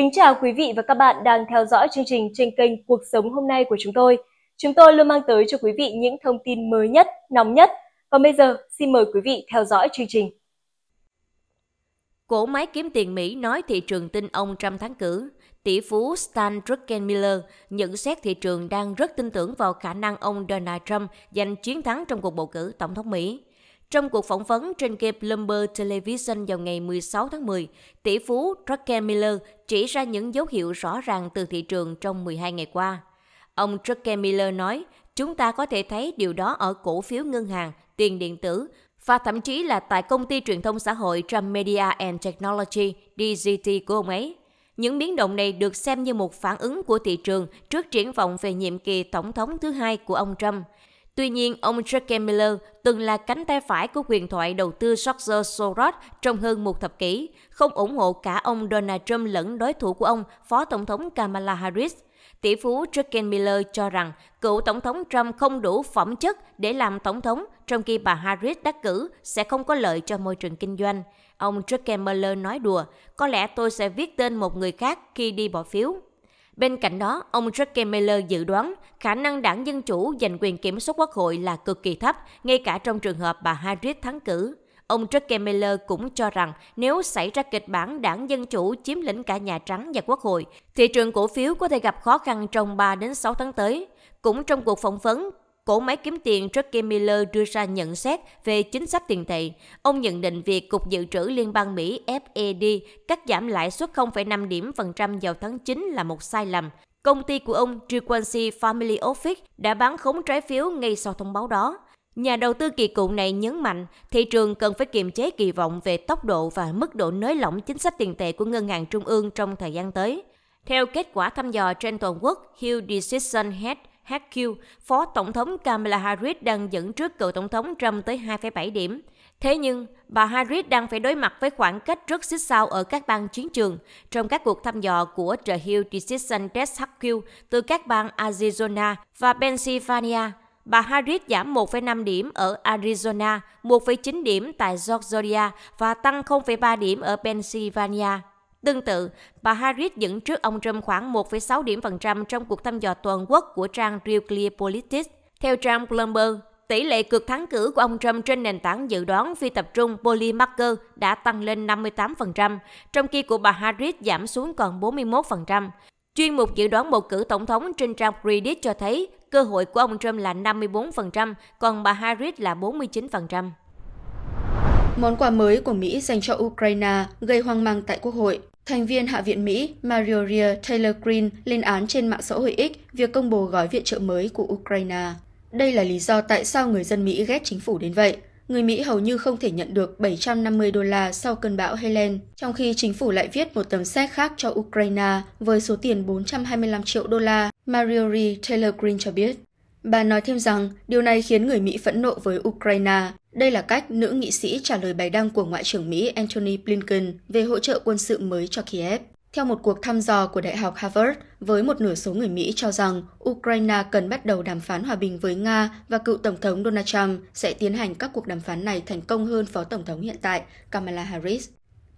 Kính chào quý vị và các bạn đang theo dõi chương trình trên kênh Cuộc sống hôm nay của chúng tôi. Chúng tôi luôn mang tới cho quý vị những thông tin mới nhất, nóng nhất. Còn bây giờ, xin mời quý vị theo dõi chương trình. Cổ máy kiếm tiền Mỹ nói thị trường tin ông Trump thắng cử. Tỷ phú Stan Druckenmiller nhận xét thị trường đang rất tin tưởng vào khả năng ông Donald Trump giành chiến thắng trong cuộc bầu cử tổng thống Mỹ. Trong cuộc phỏng vấn trên kênh Bloomberg Television vào ngày 16 tháng 10, tỷ phú Drucker Miller chỉ ra những dấu hiệu rõ ràng từ thị trường trong 12 ngày qua. Ông Drucker Miller nói, chúng ta có thể thấy điều đó ở cổ phiếu ngân hàng, tiền điện tử và thậm chí là tại công ty truyền thông xã hội Trump Media and Technology DGT của ông ấy. Những biến động này được xem như một phản ứng của thị trường trước triển vọng về nhiệm kỳ tổng thống thứ hai của ông Trump – Tuy nhiên, ông Jack Miller từng là cánh tay phải của quyền thoại đầu tư George Soros trong hơn một thập kỷ, không ủng hộ cả ông Donald Trump lẫn đối thủ của ông, Phó Tổng thống Kamala Harris. Tỷ phú Jack Miller cho rằng cựu Tổng thống Trump không đủ phẩm chất để làm Tổng thống, trong khi bà Harris đắc cử sẽ không có lợi cho môi trường kinh doanh. Ông Jack Miller nói đùa, có lẽ tôi sẽ viết tên một người khác khi đi bỏ phiếu. Bên cạnh đó, ông Jacques Miller dự đoán khả năng đảng Dân Chủ giành quyền kiểm soát quốc hội là cực kỳ thấp, ngay cả trong trường hợp bà Harris thắng cử. Ông Jacques Miller cũng cho rằng nếu xảy ra kịch bản đảng Dân Chủ chiếm lĩnh cả Nhà Trắng và Quốc hội, thị trường cổ phiếu có thể gặp khó khăn trong 3 đến 6 tháng tới. Cũng trong cuộc phỏng vấn, Cổ máy kiếm tiền Jackie Miller đưa ra nhận xét về chính sách tiền tệ. Ông nhận định việc Cục Dự trữ Liên bang Mỹ FED cắt giảm lãi suất 0,5 điểm phần trăm vào tháng 9 là một sai lầm. Công ty của ông Frequency Family Office đã bán khống trái phiếu ngay sau thông báo đó. Nhà đầu tư kỳ cựu này nhấn mạnh thị trường cần phải kiềm chế kỳ vọng về tốc độ và mức độ nới lỏng chính sách tiền tệ của ngân hàng trung ương trong thời gian tới. Theo kết quả thăm dò trên toàn quốc Hill Decision Head, HQ, Phó Tổng thống Kamala Harris đang dẫn trước cựu Tổng thống Trump tới 2,7 điểm. Thế nhưng, bà Harris đang phải đối mặt với khoảng cách rất xích sao ở các bang chiến trường trong các cuộc thăm dò của The Hill Decision Test HQ từ các bang Arizona và Pennsylvania. Bà Harris giảm 1,5 điểm ở Arizona, 1,9 điểm tại Georgia và tăng 0,3 điểm ở Pennsylvania. Tương tự, bà Harris dẫn trước ông Trump khoảng 1,6 điểm phần trăm trong cuộc thăm dò toàn quốc của trang Real Clear Politics. Theo trang Bloomberg, tỷ lệ cực thắng cử của ông Trump trên nền tảng dự đoán phi tập trung Polymarker đã tăng lên 58%, trong khi của bà Harris giảm xuống còn 41%. Chuyên mục dự đoán bầu cử tổng thống trên trang Reddit cho thấy cơ hội của ông Trump là 54%, còn bà Harris là 49%. Món quà mới của Mỹ dành cho Ukraine gây hoang mang tại Quốc hội. Thành viên Hạ viện Mỹ Marjorie Taylor Greene lên án trên mạng xã hội X việc công bố gói viện trợ mới của Ukraine. Đây là lý do tại sao người dân Mỹ ghét chính phủ đến vậy. Người Mỹ hầu như không thể nhận được 750 đô la sau cơn bão Helen, trong khi chính phủ lại viết một tấm xét khác cho Ukraine với số tiền 425 triệu đô la, Marjorie Taylor Greene cho biết. Bà nói thêm rằng điều này khiến người Mỹ phẫn nộ với Ukraine. Đây là cách nữ nghị sĩ trả lời bài đăng của Ngoại trưởng Mỹ Antony Blinken về hỗ trợ quân sự mới cho Kiev. Theo một cuộc thăm dò của Đại học Harvard, với một nửa số người Mỹ cho rằng Ukraine cần bắt đầu đàm phán hòa bình với Nga và cựu Tổng thống Donald Trump sẽ tiến hành các cuộc đàm phán này thành công hơn Phó Tổng thống hiện tại Kamala Harris.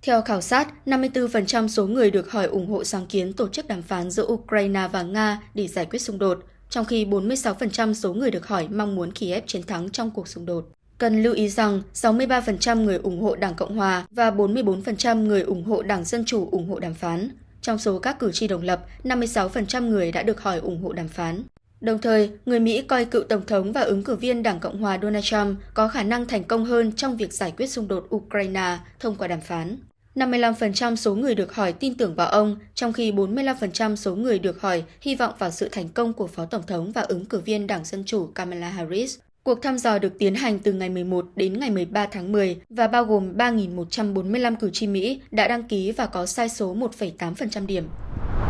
Theo khảo sát, 54% số người được hỏi ủng hộ sáng kiến tổ chức đàm phán giữa Ukraine và Nga để giải quyết xung đột, trong khi 46% số người được hỏi mong muốn Kiev chiến thắng trong cuộc xung đột. Cần lưu ý rằng 63% người ủng hộ Đảng Cộng Hòa và 44% người ủng hộ Đảng Dân Chủ ủng hộ đàm phán. Trong số các cử tri đồng lập, 56% người đã được hỏi ủng hộ đàm phán. Đồng thời, người Mỹ coi cựu Tổng thống và ứng cử viên Đảng Cộng Hòa Donald Trump có khả năng thành công hơn trong việc giải quyết xung đột Ukraine thông qua đàm phán. 55% số người được hỏi tin tưởng vào ông, trong khi 45% số người được hỏi hy vọng vào sự thành công của Phó Tổng thống và ứng cử viên Đảng Dân Chủ Kamala Harris. Cuộc thăm dò được tiến hành từ ngày 11 đến ngày 13 tháng 10 và bao gồm 3.145 cử tri Mỹ đã đăng ký và có sai số 1,8% điểm.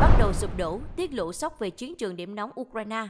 Bắt đầu sụp đổ, tiết lộ sốc về chiến trường điểm nóng Ukraine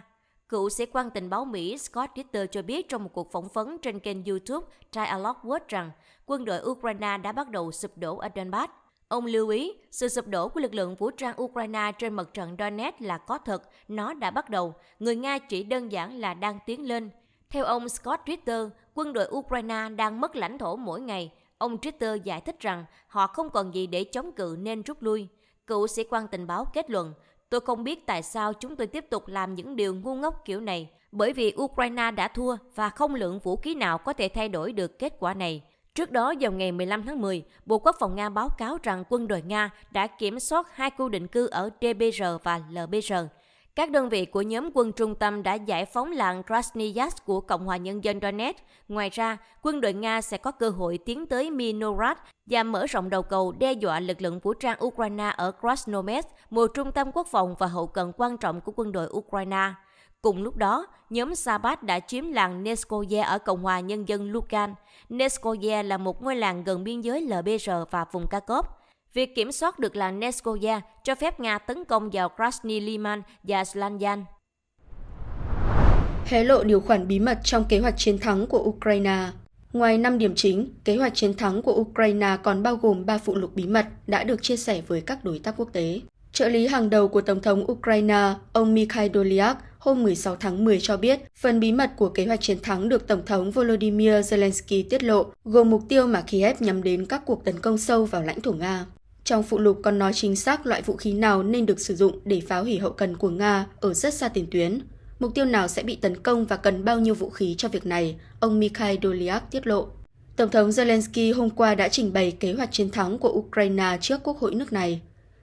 Cựu sĩ quan tình báo Mỹ Scott Ritter cho biết trong một cuộc phỏng vấn trên kênh YouTube Dialogue World rằng quân đội Ukraine đã bắt đầu sụp đổ ở Donbass. Ông lưu ý, sự sụp đổ của lực lượng vũ trang Ukraine trên mặt trận Donetsk là có thật, nó đã bắt đầu. Người Nga chỉ đơn giản là đang tiến lên. Theo ông Scott Ritter, quân đội Ukraine đang mất lãnh thổ mỗi ngày. Ông Ritter giải thích rằng họ không còn gì để chống cự nên rút lui. Cựu sĩ quan tình báo kết luận, Tôi không biết tại sao chúng tôi tiếp tục làm những điều ngu ngốc kiểu này, bởi vì Ukraine đã thua và không lượng vũ khí nào có thể thay đổi được kết quả này. Trước đó vào ngày 15 tháng 10, Bộ Quốc phòng Nga báo cáo rằng quân đội Nga đã kiểm soát hai khu định cư ở DBR và LBR. Các đơn vị của nhóm quân trung tâm đã giải phóng làng Krasniyarsk của Cộng hòa Nhân dân Donetsk. Ngoài ra, quân đội Nga sẽ có cơ hội tiến tới Minorad và mở rộng đầu cầu đe dọa lực lượng vũ trang Ukraine ở Krasnomest, một trung tâm quốc phòng và hậu cần quan trọng của quân đội Ukraine. Cùng lúc đó, nhóm Sabat đã chiếm làng Neskoye ở Cộng hòa Nhân dân Lugan. Neskoye là một ngôi làng gần biên giới LBR và vùng Kharkov. Việc kiểm soát được làng Neskoya cho phép Nga tấn công vào Krasny Liman và Slanyan. Hé lộ điều khoản bí mật trong kế hoạch chiến thắng của Ukraine Ngoài 5 điểm chính, kế hoạch chiến thắng của Ukraine còn bao gồm 3 phụ lục bí mật đã được chia sẻ với các đối tác quốc tế. Trợ lý hàng đầu của Tổng thống Ukraine, ông Mikhail Dolyak, hôm 16 tháng 10 cho biết phần bí mật của kế hoạch chiến thắng được Tổng thống Volodymyr Zelensky tiết lộ gồm mục tiêu mà Kiev nhắm đến các cuộc tấn công sâu vào lãnh thổ Nga. Trong phụ lục còn nói chính xác loại vũ khí nào nên được sử dụng để phá hủy hậu cần của Nga ở rất xa tiền tuyến, mục tiêu nào sẽ bị tấn công và cần bao nhiêu vũ khí cho việc này, ông Mikhail Dolyak tiết lộ. Tổng thống Zelensky hôm qua đã trình bày kế hoạch chiến thắng của Ukraine trước Quốc hội nước này.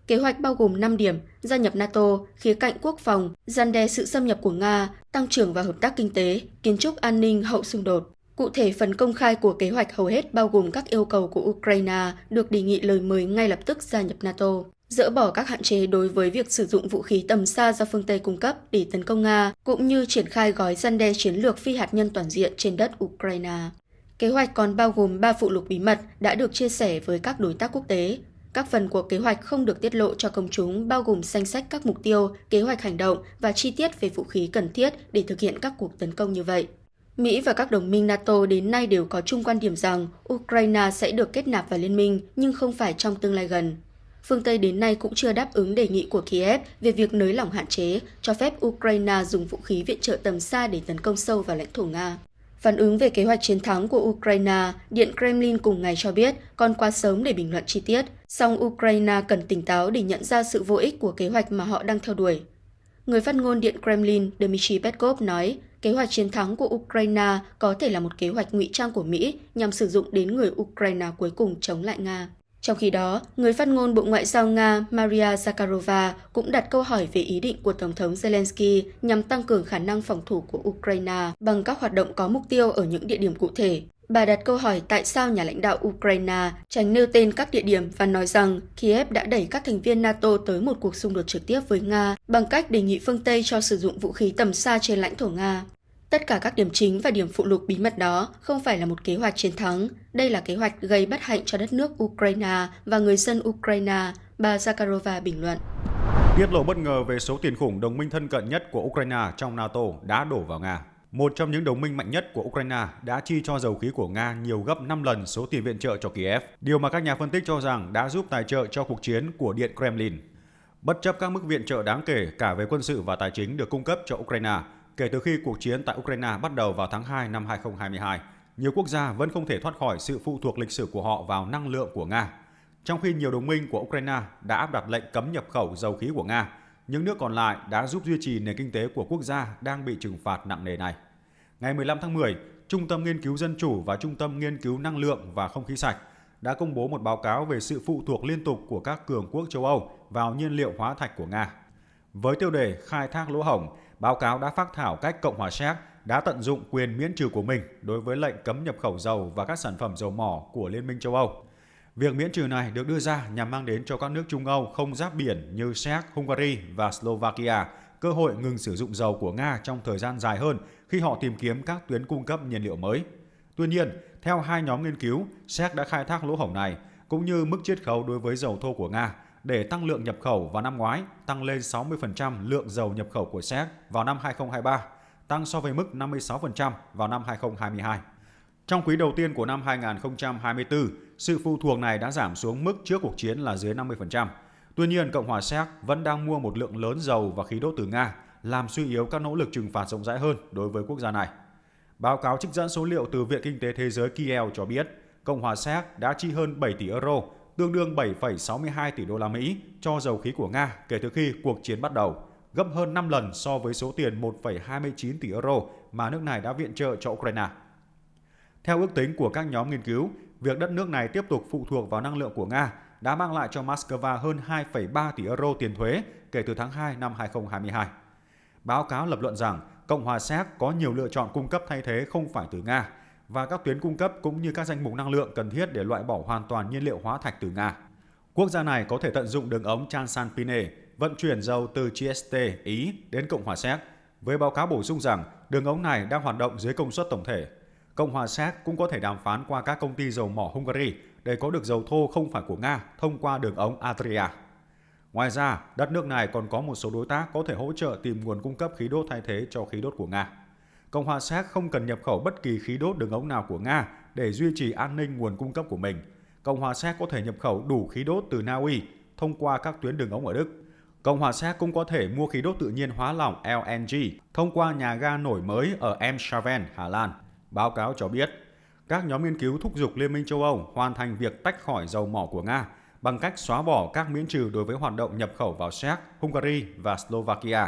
Kế hoạch bao gồm 5 điểm, gia nhập NATO, khía cạnh quốc phòng, gian đe sự xâm nhập của Nga, tăng trưởng và hợp tác kinh tế, kiến trúc an ninh hậu xung đột. Cụ thể, phần công khai của kế hoạch hầu hết bao gồm các yêu cầu của Ukraine được đề nghị lời mời ngay lập tức gia nhập NATO, dỡ bỏ các hạn chế đối với việc sử dụng vũ khí tầm xa do phương Tây cung cấp để tấn công Nga, cũng như triển khai gói gian đe chiến lược phi hạt nhân toàn diện trên đất Ukraine. Kế hoạch còn bao gồm 3 phụ lục bí mật đã được chia sẻ với các đối tác quốc tế. Các phần của kế hoạch không được tiết lộ cho công chúng bao gồm danh sách các mục tiêu, kế hoạch hành động và chi tiết về vũ khí cần thiết để thực hiện các cuộc tấn công như vậy. Mỹ và các đồng minh NATO đến nay đều có chung quan điểm rằng Ukraine sẽ được kết nạp vào liên minh, nhưng không phải trong tương lai gần. Phương Tây đến nay cũng chưa đáp ứng đề nghị của Kiev về việc nới lỏng hạn chế, cho phép Ukraine dùng vũ khí viện trợ tầm xa để tấn công sâu vào lãnh thổ Nga. Phản ứng về kế hoạch chiến thắng của Ukraine, Điện Kremlin cùng ngày cho biết còn quá sớm để bình luận chi tiết, song Ukraine cần tỉnh táo để nhận ra sự vô ích của kế hoạch mà họ đang theo đuổi. Người phát ngôn Điện Kremlin Dmitry Peskov nói, Kế hoạch chiến thắng của Ukraine có thể là một kế hoạch ngụy trang của Mỹ nhằm sử dụng đến người Ukraine cuối cùng chống lại Nga. Trong khi đó, người phát ngôn Bộ Ngoại giao Nga Maria Zakharova cũng đặt câu hỏi về ý định của Tổng thống Zelensky nhằm tăng cường khả năng phòng thủ của Ukraine bằng các hoạt động có mục tiêu ở những địa điểm cụ thể. Bà đặt câu hỏi tại sao nhà lãnh đạo Ukraine tránh nêu tên các địa điểm và nói rằng Kiev đã đẩy các thành viên NATO tới một cuộc xung đột trực tiếp với Nga bằng cách đề nghị phương Tây cho sử dụng vũ khí tầm xa trên lãnh thổ Nga. Tất cả các điểm chính và điểm phụ lục bí mật đó không phải là một kế hoạch chiến thắng. Đây là kế hoạch gây bất hạnh cho đất nước Ukraine và người dân Ukraine, bà Zakharova bình luận. Tiết lộ bất ngờ về số tiền khủng đồng minh thân cận nhất của Ukraine trong NATO đã đổ vào Nga một trong những đồng minh mạnh nhất của Ukraine đã chi cho dầu khí của Nga nhiều gấp 5 lần số tiền viện trợ cho Kiev, điều mà các nhà phân tích cho rằng đã giúp tài trợ cho cuộc chiến của Điện Kremlin. Bất chấp các mức viện trợ đáng kể cả về quân sự và tài chính được cung cấp cho Ukraine kể từ khi cuộc chiến tại Ukraine bắt đầu vào tháng 2 năm 2022, nhiều quốc gia vẫn không thể thoát khỏi sự phụ thuộc lịch sử của họ vào năng lượng của Nga. Trong khi nhiều đồng minh của Ukraine đã áp đặt lệnh cấm nhập khẩu dầu khí của Nga, những nước còn lại đã giúp duy trì nền kinh tế của quốc gia đang bị trừng phạt nặng nề này ngày 15 tháng 10, Trung tâm Nghiên cứu Dân chủ và Trung tâm Nghiên cứu Năng lượng và Không khí sạch đã công bố một báo cáo về sự phụ thuộc liên tục của các cường quốc châu Âu vào nhiên liệu hóa thạch của Nga. Với tiêu đề Khai thác lỗ hổng, báo cáo đã phát thảo cách Cộng hòa Séc đã tận dụng quyền miễn trừ của mình đối với lệnh cấm nhập khẩu dầu và các sản phẩm dầu mỏ của Liên minh châu Âu. Việc miễn trừ này được đưa ra nhằm mang đến cho các nước Trung Âu không giáp biển như Séc, Hungary và Slovakia cơ hội ngừng sử dụng dầu của Nga trong thời gian dài hơn khi họ tìm kiếm các tuyến cung cấp nhiên liệu mới. Tuy nhiên, theo hai nhóm nghiên cứu, Séc đã khai thác lỗ hổng này cũng như mức chiết khấu đối với dầu thô của Nga để tăng lượng nhập khẩu vào năm ngoái tăng lên 60% lượng dầu nhập khẩu của Séc vào năm 2023, tăng so với mức 56% vào năm 2022. Trong quý đầu tiên của năm 2024, sự phụ thuộc này đã giảm xuống mức trước cuộc chiến là dưới 50%. Tuy nhiên, Cộng hòa Séc vẫn đang mua một lượng lớn dầu và khí đốt từ Nga, làm suy yếu các nỗ lực trừng phạt rộng rãi hơn đối với quốc gia này. Báo cáo trích dẫn số liệu từ Viện Kinh tế Thế giới Kiel cho biết, Cộng hòa Séc đã chi hơn 7 tỷ euro, tương đương 7,62 tỷ đô la Mỹ cho dầu khí của Nga kể từ khi cuộc chiến bắt đầu, gấp hơn 5 lần so với số tiền 1,29 tỷ euro mà nước này đã viện trợ cho Ukraine. Theo ước tính của các nhóm nghiên cứu, việc đất nước này tiếp tục phụ thuộc vào năng lượng của Nga đã mang lại cho Moscow hơn 2,3 tỷ euro tiền thuế kể từ tháng 2 năm 2022. Báo cáo lập luận rằng Cộng hòa Séc có nhiều lựa chọn cung cấp thay thế không phải từ Nga và các tuyến cung cấp cũng như các danh mục năng lượng cần thiết để loại bỏ hoàn toàn nhiên liệu hóa thạch từ Nga. Quốc gia này có thể tận dụng đường ống Transalpine vận chuyển dầu từ Trieste, Ý đến Cộng hòa Séc, với báo cáo bổ sung rằng đường ống này đang hoạt động dưới công suất tổng thể. Cộng hòa Séc cũng có thể đàm phán qua các công ty dầu mỏ Hungary để có được dầu thô không phải của Nga thông qua đường ống Adria. Ngoài ra, đất nước này còn có một số đối tác có thể hỗ trợ tìm nguồn cung cấp khí đốt thay thế cho khí đốt của Nga. Cộng hòa Séc không cần nhập khẩu bất kỳ khí đốt đường ống nào của Nga để duy trì an ninh nguồn cung cấp của mình. Cộng hòa Séc có thể nhập khẩu đủ khí đốt từ Na Uy thông qua các tuyến đường ống ở Đức. Cộng hòa Séc cũng có thể mua khí đốt tự nhiên hóa lỏng LNG thông qua nhà ga nổi mới ở Emshaven, Hà Lan. Báo cáo cho biết, các nhóm nghiên cứu thúc giục Liên minh châu Âu hoàn thành việc tách khỏi dầu mỏ của Nga bằng cách xóa bỏ các miễn trừ đối với hoạt động nhập khẩu vào Séc, Hungary và Slovakia,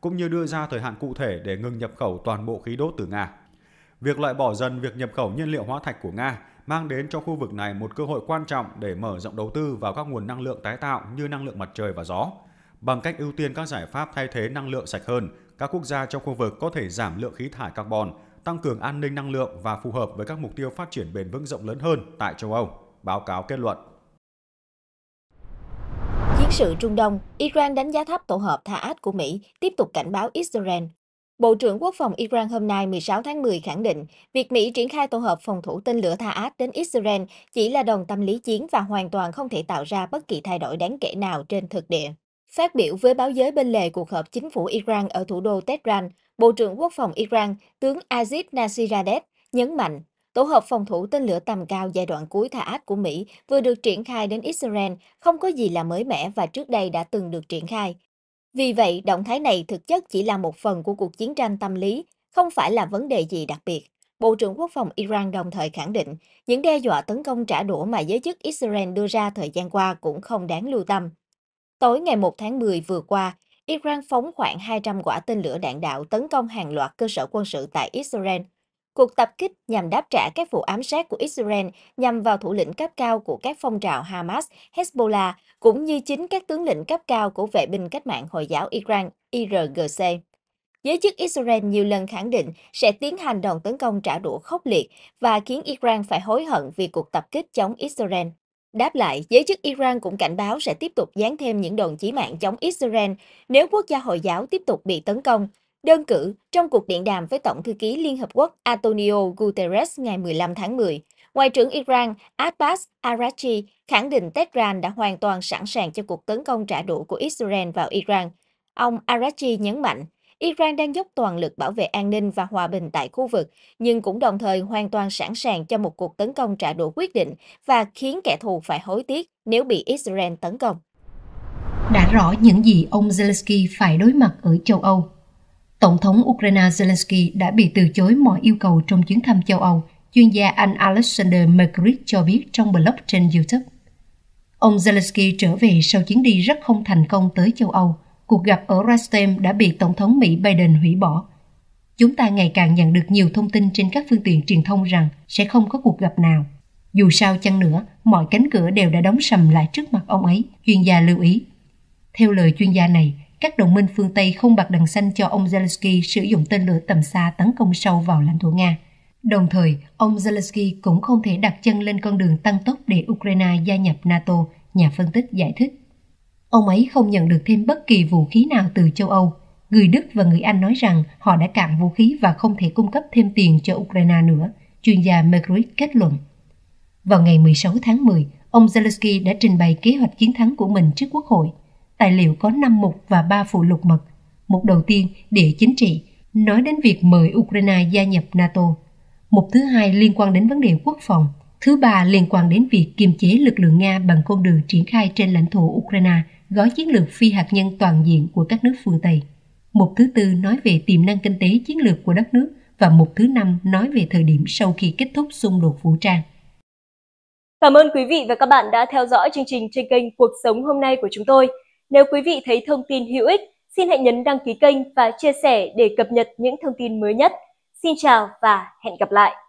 cũng như đưa ra thời hạn cụ thể để ngừng nhập khẩu toàn bộ khí đốt từ Nga. Việc loại bỏ dần việc nhập khẩu nhiên liệu hóa thạch của Nga mang đến cho khu vực này một cơ hội quan trọng để mở rộng đầu tư vào các nguồn năng lượng tái tạo như năng lượng mặt trời và gió. Bằng cách ưu tiên các giải pháp thay thế năng lượng sạch hơn, các quốc gia trong khu vực có thể giảm lượng khí thải carbon, tăng cường an ninh năng lượng và phù hợp với các mục tiêu phát triển bền vững rộng lớn hơn tại châu Âu, báo cáo kết luận. Chiến sự Trung Đông, Iran đánh giá thấp tổ hợp Tha'ad của Mỹ, tiếp tục cảnh báo Israel. Bộ trưởng Quốc phòng Iran hôm nay 16 tháng 10 khẳng định, việc Mỹ triển khai tổ hợp phòng thủ tên lửa Tha'ad đến Israel chỉ là đồng tâm lý chiến và hoàn toàn không thể tạo ra bất kỳ thay đổi đáng kể nào trên thực địa. Phát biểu với báo giới bên lề cuộc họp chính phủ Iran ở thủ đô Tehran, Bộ trưởng Quốc phòng Iran, tướng Aziz Nasiradev nhấn mạnh, tổ hợp phòng thủ tên lửa tầm cao giai đoạn cuối thả áp của Mỹ vừa được triển khai đến Israel không có gì là mới mẻ và trước đây đã từng được triển khai. Vì vậy, động thái này thực chất chỉ là một phần của cuộc chiến tranh tâm lý, không phải là vấn đề gì đặc biệt. Bộ trưởng Quốc phòng Iran đồng thời khẳng định, những đe dọa tấn công trả đũa mà giới chức Israel đưa ra thời gian qua cũng không đáng lưu tâm. Tối ngày 1 tháng 10 vừa qua, Iran phóng khoảng 200 quả tên lửa đạn đạo tấn công hàng loạt cơ sở quân sự tại Israel. Cuộc tập kích nhằm đáp trả các vụ ám sát của Israel nhằm vào thủ lĩnh cấp cao của các phong trào Hamas, Hezbollah, cũng như chính các tướng lĩnh cấp cao của vệ binh cách mạng Hồi giáo Iran, IRGC. Giới chức Israel nhiều lần khẳng định sẽ tiến hành đòn tấn công trả đũa khốc liệt và khiến Iran phải hối hận vì cuộc tập kích chống Israel. Đáp lại, giới chức Iran cũng cảnh báo sẽ tiếp tục dán thêm những đòn chí mạng chống Israel nếu quốc gia Hồi giáo tiếp tục bị tấn công. Đơn cử, trong cuộc điện đàm với Tổng thư ký Liên Hợp Quốc Antonio Guterres ngày 15 tháng 10, Ngoại trưởng Iran Abbas Arachi khẳng định Tehran đã hoàn toàn sẵn sàng cho cuộc tấn công trả đũa của Israel vào Iran. Ông Arachi nhấn mạnh, Iran đang dốc toàn lực bảo vệ an ninh và hòa bình tại khu vực, nhưng cũng đồng thời hoàn toàn sẵn sàng cho một cuộc tấn công trả đũa quyết định và khiến kẻ thù phải hối tiếc nếu bị Israel tấn công. Đã rõ những gì ông Zelensky phải đối mặt ở châu Âu. Tổng thống Ukraine Zelensky đã bị từ chối mọi yêu cầu trong chuyến thăm châu Âu, chuyên gia Anh Alexander Merkrit cho biết trong blog trên YouTube. Ông Zelensky trở về sau chuyến đi rất không thành công tới châu Âu – cuộc gặp ở Rastem đã bị Tổng thống Mỹ Biden hủy bỏ. Chúng ta ngày càng nhận được nhiều thông tin trên các phương tiện truyền thông rằng sẽ không có cuộc gặp nào. Dù sao chăng nữa, mọi cánh cửa đều đã đóng sầm lại trước mặt ông ấy, chuyên gia lưu ý. Theo lời chuyên gia này, các đồng minh phương Tây không bạc đằng xanh cho ông Zelensky sử dụng tên lửa tầm xa tấn công sâu vào lãnh thổ Nga. Đồng thời, ông Zelensky cũng không thể đặt chân lên con đường tăng tốc để Ukraine gia nhập NATO, nhà phân tích giải thích. Ông ấy không nhận được thêm bất kỳ vũ khí nào từ châu Âu. Người Đức và người Anh nói rằng họ đã cạn vũ khí và không thể cung cấp thêm tiền cho Ukraine nữa, chuyên gia Mercury kết luận. Vào ngày 16 tháng 10, ông Zelensky đã trình bày kế hoạch chiến thắng của mình trước Quốc hội. Tài liệu có 5 mục và 3 phụ lục mật. Mục đầu tiên, địa chính trị, nói đến việc mời Ukraine gia nhập NATO. Mục thứ hai liên quan đến vấn đề quốc phòng. Thứ ba liên quan đến việc kiềm chế lực lượng Nga bằng con đường triển khai trên lãnh thổ Ukraine gói chiến lược phi hạt nhân toàn diện của các nước phương Tây. Một thứ tư nói về tiềm năng kinh tế chiến lược của đất nước và một thứ năm nói về thời điểm sau khi kết thúc xung đột vũ trang. Cảm ơn quý vị và các bạn đã theo dõi chương trình trên kênh Cuộc sống hôm nay của chúng tôi. Nếu quý vị thấy thông tin hữu ích, xin hãy nhấn đăng ký kênh và chia sẻ để cập nhật những thông tin mới nhất. Xin chào và hẹn gặp lại!